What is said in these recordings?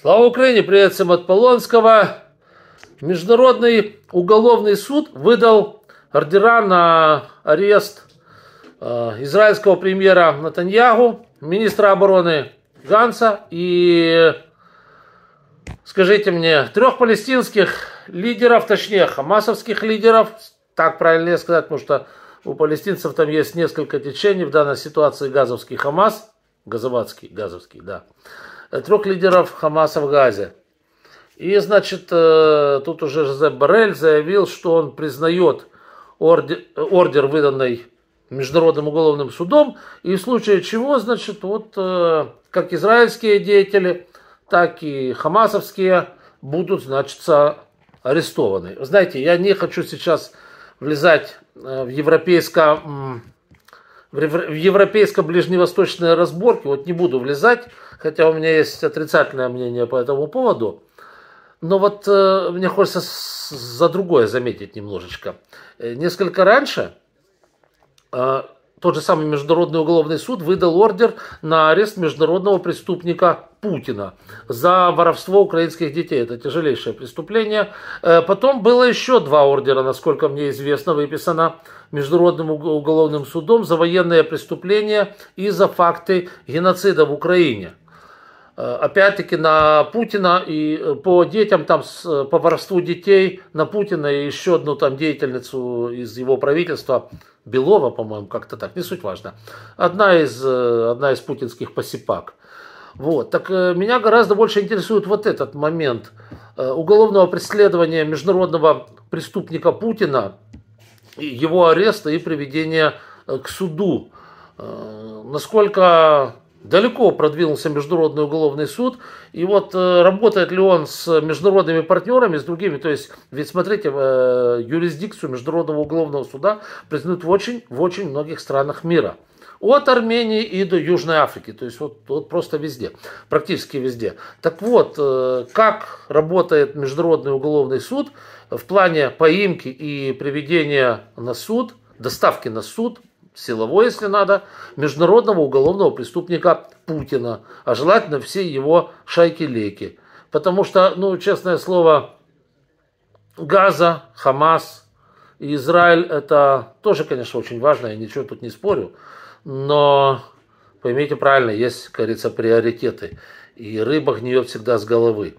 Слава Украине! Привет всем от Полонского. Международный уголовный суд выдал ордера на арест э, израильского премьера Натаньягу, министра обороны Ганса и, скажите мне, трех палестинских лидеров, точнее, хамасовских лидеров, так правильнее сказать, потому что у палестинцев там есть несколько течений, в данной ситуации газовский Хамас, газоватский, газовский, да, Э, трех лидеров Хамаса в Газе. И, значит, э, тут уже Жозеп Барель заявил, что он признает ордер, ордер выданный Международным уголовным судом, и в случае чего, значит, вот э, как израильские деятели, так и хамасовские будут, значит, арестованы. Знаете, я не хочу сейчас влезать в европейское в европейско-ближневосточной разборки вот не буду влезать, хотя у меня есть отрицательное мнение по этому поводу, но вот э, мне хочется за другое заметить немножечко. Э, несколько раньше э, тот же самый Международный уголовный суд выдал ордер на арест международного преступника Путина за воровство украинских детей. Это тяжелейшее преступление. Э, потом было еще два ордера, насколько мне известно, выписано Международным уголовным судом за военные преступления и за факты геноцида в Украине. Э, опять-таки на Путина и э, по детям, там, э, по воровству детей на Путина и еще одну там деятельницу из его правительства, Белова, по-моему, как-то так, не суть важно. Одна из, одна из путинских посипак. Вот, так меня гораздо больше интересует вот этот момент уголовного преследования международного преступника Путина, его ареста и приведения к суду. Насколько Далеко продвинулся Международный уголовный суд. И вот э, работает ли он с международными партнерами, с другими, то есть, ведь смотрите, э, юрисдикцию Международного уголовного суда признают в очень, в очень многих странах мира. От Армении и до Южной Африки, то есть вот, вот просто везде, практически везде. Так вот, э, как работает Международный уголовный суд в плане поимки и приведения на суд, доставки на суд силовой, если надо, международного уголовного преступника Путина, а желательно все его шайки-леки. Потому что, ну, честное слово, Газа, Хамас и Израиль – это тоже, конечно, очень важно, я ничего тут не спорю, но поймите правильно, есть, как говорится, приоритеты. И рыба гниет всегда с головы.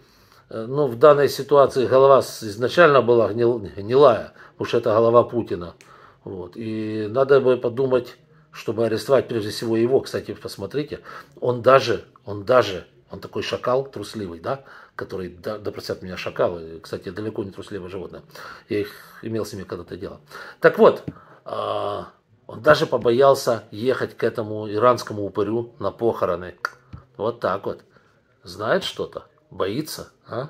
Ну, в данной ситуации голова изначально была гнилая, потому что это голова Путина. Вот. И надо бы подумать, чтобы арестовать прежде всего его, кстати, посмотрите, он даже, он даже, он такой шакал трусливый, да, который, да, да простят меня, шакалы, кстати, далеко не трусливое животное. я их имел с ними когда-то дело. Так вот, э, он даже побоялся ехать к этому иранскому упырю на похороны. Вот так вот. Знает что-то, боится, а?